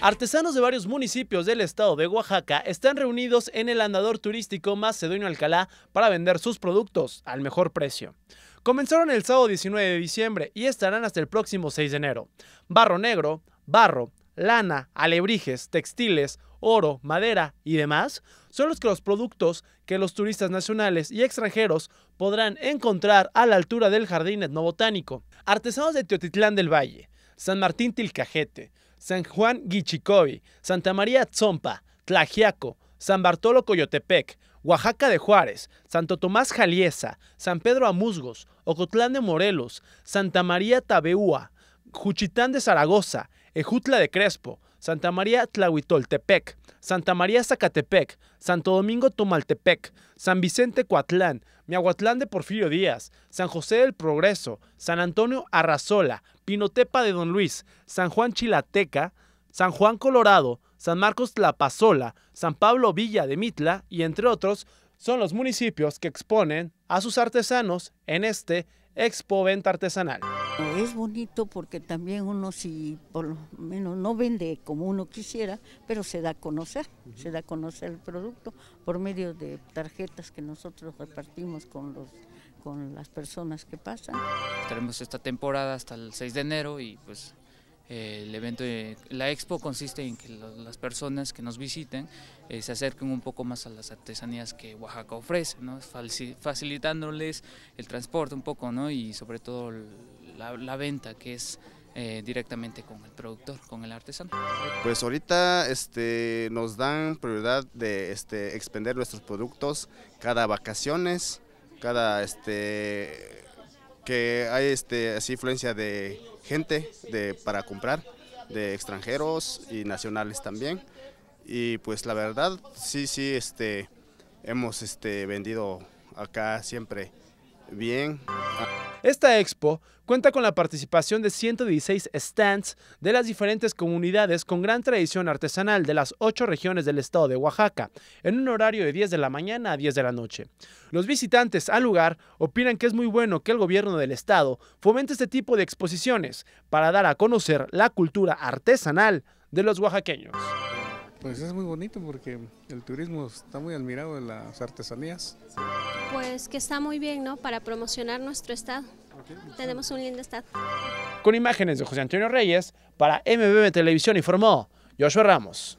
Artesanos de varios municipios del estado de Oaxaca están reunidos en el andador turístico Macedonio Alcalá para vender sus productos al mejor precio. Comenzaron el sábado 19 de diciembre y estarán hasta el próximo 6 de enero. Barro negro, barro, lana, alebrijes, textiles, oro, madera y demás son los, que los productos que los turistas nacionales y extranjeros podrán encontrar a la altura del Jardín Etnobotánico. Artesanos de Teotitlán del Valle, San Martín Tilcajete, San Juan Guichicovi, Santa María Tzompa, Tlajiaco, San Bartolo Coyotepec, Oaxaca de Juárez, Santo Tomás Jaliesa, San Pedro Amuzgos, Ocotlán de Morelos, Santa María Tabeúa, Juchitán de Zaragoza, Ejutla de Crespo, Santa María Tlahuitoltepec, Santa María Zacatepec, Santo Domingo Tomaltepec, San Vicente Coatlán, Miahuatlán de Porfirio Díaz, San José del Progreso, San Antonio Arrazola, Pinotepa de Don Luis, San Juan Chilateca, San Juan Colorado, San Marcos Tlapazola, San Pablo Villa de Mitla y entre otros son los municipios que exponen a sus artesanos en este Expo Venta Artesanal. Es bonito porque también uno si por lo menos no vende como uno quisiera, pero se da a conocer, se da a conocer el producto por medio de tarjetas que nosotros repartimos con los con las personas que pasan. Tenemos esta temporada hasta el 6 de enero y pues eh, el evento, la expo consiste en que las personas que nos visiten eh, se acerquen un poco más a las artesanías que Oaxaca ofrece, ¿no? facilitándoles el transporte un poco ¿no? y sobre todo la, venta que es eh, directamente con el productor, con el artesano. Pues ahorita este, nos dan prioridad de este, expender nuestros productos cada vacaciones, cada este, que hay este, así influencia de gente de, para comprar, de extranjeros y nacionales también. Y pues la verdad, sí, sí, este, hemos este, vendido acá siempre bien. Esta expo cuenta con la participación de 116 stands de las diferentes comunidades con gran tradición artesanal de las ocho regiones del estado de Oaxaca, en un horario de 10 de la mañana a 10 de la noche. Los visitantes al lugar opinan que es muy bueno que el gobierno del estado fomente este tipo de exposiciones para dar a conocer la cultura artesanal de los oaxaqueños. Pues es muy bonito porque el turismo está muy admirado de las artesanías. Pues que está muy bien, ¿no? Para promocionar nuestro estado. Tenemos un lindo estado. Con imágenes de José Antonio Reyes, para MBM Televisión informó Joshua Ramos.